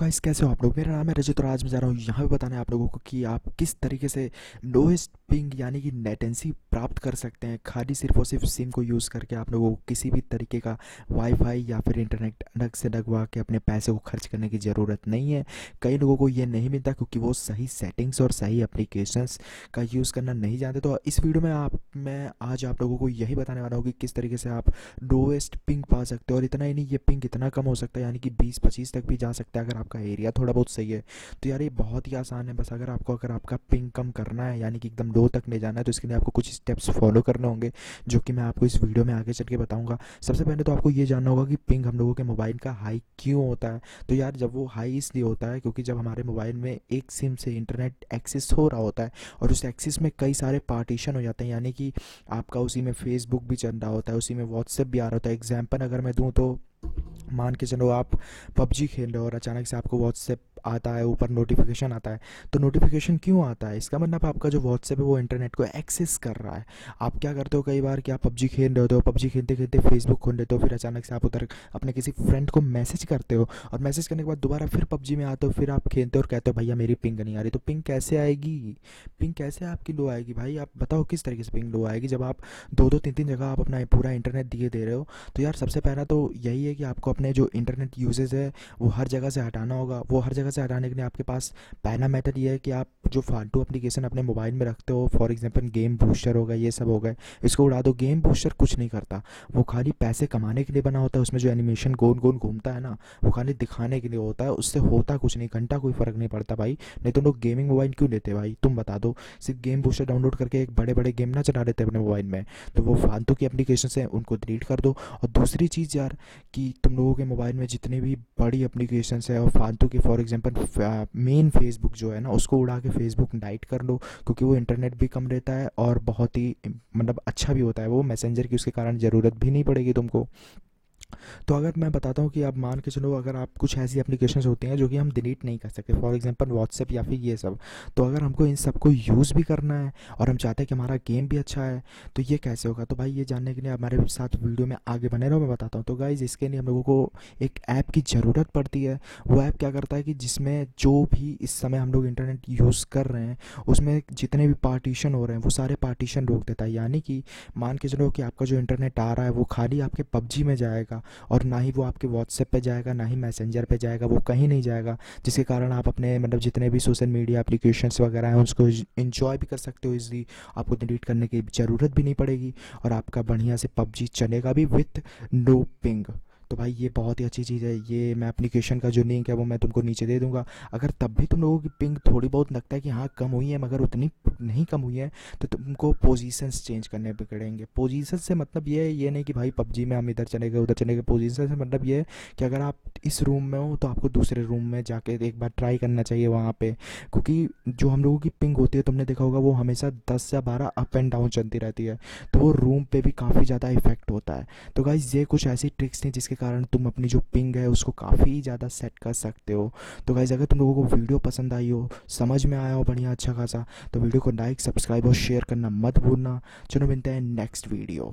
guys कैसे हो आप लोग मेरा नाम है रजित और आज मैं जा रहा हूँ यहाँ पे बताने आप लोगों को कि आप किस तरीके से लोएस्ट पिंग यानी कि नेटेंसी प्राप्त कर सकते हैं खाली सिर्फ और सिर्फ सिम को यूज़ करके आप लोगों को किसी भी तरीके का वाईफाई या फिर इंटरनेट अलग से लगवा के अपने पैसे को खर्च करने की ज़रूरत नहीं है कई लोगों को ये नहीं मिलता क्योंकि वो सही सेटिंग्स और सही अप्लीकेशन का यूज़ करना नहीं जानते तो इस वीडियो में आप मैं आज आप लोगों को यही बताने वाला हूँ कि किस तरीके से आप लोएस्ट पिंग पा सकते हो और इतना ही नहीं ये पिंग इतना कम हो सकता है यानी कि बीस पच्चीस तक भी जा सकता है अगर आप आपका एरिया थोड़ा बहुत सही है तो यार ये बहुत ही आसान है बस अगर आपको अगर आपका पिंक कम करना है यानी कि एकदम लो तक नहीं जाना है तो इसके लिए आपको कुछ स्टेप्स फॉलो करने होंगे जो कि मैं आपको इस वीडियो में आगे चल के बताऊँगा सबसे पहले तो आपको ये जानना होगा कि पिंक हम लोगों के मोबाइल का हाई क्यों होता है तो यार जब वो हाई इसलिए होता है क्योंकि जब हमारे मोबाइल में एक सिम से इंटरनेट एक्सेस हो रहा होता है और उस एक्सेस में कई सारे पार्टीशन हो जाते हैं यानी कि आपका उसी में फेसबुक भी चल रहा होता है उसी में व्हाट्सएप भी आ रहा होता है एग्जाम्पल अगर मैं दूँ तो मान के चलो आप पबजी खेल रहे हो और अचानक से आपको व्हाट्सएप आता है ऊपर नोटिफिकेशन आता है तो नोटिफिकेशन क्यों आता है इसका मतलब आपका जो व्हाट्सएप है वो इंटरनेट को एक्सेस कर रहा है आप क्या करते हो कई बार कि आप पबजी खेल रहे होते हो पबजी खेलते खेलते फेसबुक खोल लेते हो फिर अचानक से आप उधर अपने किसी फ्रेंड को मैसेज करते हो और मैसेज करने के बाद दोबारा फिर पबजी में आते हो फिर आप खेलते हो और कहते हो भैया मेरी पिंक नहीं आ रही तो पिंक कैसे आएगी पिंक कैसे आपकी लो आएगी भाई आप बताओ किस तरीके से पिंक लो आएगी जब आप दो दो तीन तीन जगह आप अपना पूरा इंटरनेट दिए दे रहे हो तो यार सबसे पहला तो यही है कि आपको अपने जो इंटरनेट यूजेज है वो हर जगह से हटाना होगा वो हर जगह जगह से हटाने के लिए आपके पास पहला मेथड ये है कि आप जो फालतू एप्लीकेशन अपने मोबाइल में रखते हो फॉर एग्जांपल गेम बूस्टर हो ये सब हो गए इसको उड़ा दो गेम बूस्टर कुछ नहीं करता वो खाली पैसे कमाने के लिए बना होता है उसमें जो एनिमेशन गोल गोल घूमता है ना वो खाली दिखाने के लिए होता है उससे होता कुछ नहीं घंटा कोई फ़र्क नहीं पड़ता भाई नहीं तो लोग गेमिंग मोबाइल क्यों लेते भाई तुम बता दो सिर्फ गेम बूस्टर डाउनलोड करके एक बड़े बड़े गेम ना चला लेते अपने मोबाइल में तो वो फालतू की एप्लीकेशन है उनको डिलीट कर दो और दूसरी चीज़ यार कि तुम लोगों के मोबाइल में जितने भी बड़ी अपलीकेशन है और फालतू की फॉर एग्जाम्पल टाइम पर मेन फेसबुक जो है ना उसको उड़ा के फेसबुक डाइट कर लो क्योंकि वो इंटरनेट भी कम रहता है और बहुत ही मतलब अच्छा भी होता है वो मैसेंजर की उसके कारण ज़रूरत भी नहीं पड़ेगी तुमको तो अगर मैं बताता हूँ कि आप मान के चलो अगर आप कुछ ऐसी एप्लीकेशन होती हैं जो कि हम डिलीट नहीं कर सकते फॉर एग्जाम्पल व्हाट्सएप या फिर ये सब तो अगर हमको इन सबको यूज़ भी करना है और हम चाहते हैं कि हमारा गेम भी अच्छा है तो ये कैसे होगा तो भाई ये जानने के लिए हमारे साथ वीडियो में आगे बने रहो मैं बताता हूँ तो गाइज़ इसके लिए हम लोगों को एक ऐप की ज़रूरत पड़ती है वो ऐप क्या करता है कि जिसमें जो भी इस समय हम लोग इंटरनेट यूज़ कर रहे हैं उसमें जितने भी पार्टीशन हो रहे हैं वो सारे पार्टीशन रोक देता है यानी कि मान के चलो कि आपका जो इंटरनेट आ रहा है वो खाली आपके पबजी में जाएगा जाएगा और ना ही वो आपके व्हाट्सएप पे जाएगा ना ही मैसेंजर पे जाएगा वो कहीं नहीं जाएगा जिसके कारण आप अपने मतलब जितने भी सोशल मीडिया एप्लीकेशंस वगैरह हैं उसको इंजॉय भी कर सकते हो इजली आपको डिलीट करने की ज़रूरत भी नहीं पड़ेगी और आपका बढ़िया से पबजी चलेगा भी विथ नो पिंग तो भाई ये बहुत ही अच्छी चीज़ है ये मैं एप्लीकेशन का जो लिंक है वो मैं तुमको नीचे दे दूंगा अगर तब भी तुम लोगों की पिंक थोड़ी बहुत लगता है कि हाँ कम हुई है मगर उतनी नहीं कम हुई है तो तुमको पोजीशंस चेंज करने पड़ेंगे पोजीशन से मतलब ये है ये नहीं कि भाई पबजी में हम इधर चले गए उधर चले गए पोजीशन से मतलब ये है कि अगर आप इस रूम में हो तो आपको दूसरे रूम में जाके एक बार ट्राई करना चाहिए वहाँ पर क्योंकि जो हम लोगों की पिंक होती है तुमने देखा होगा वो हमेशा दस या बारह अप एंड डाउन चलती रहती है तो वो रूम पर भी काफ़ी ज़्यादा इफेक्ट होता है तो गाइज़ ये कुछ ऐसी ट्रिक्स थी जिसके कारण तुम अपनी जो पिंग है उसको काफ़ी ज़्यादा सेट कर सकते हो तो गाइज़ अगर तुम लोगों को वीडियो पसंद आई हो समझ में आया हो बढ़िया अच्छा खासा तो वीडियो को लाइक सब्सक्राइब और शेयर करना मत भूलना चलो मिलते हैं नेक्स्ट वीडियो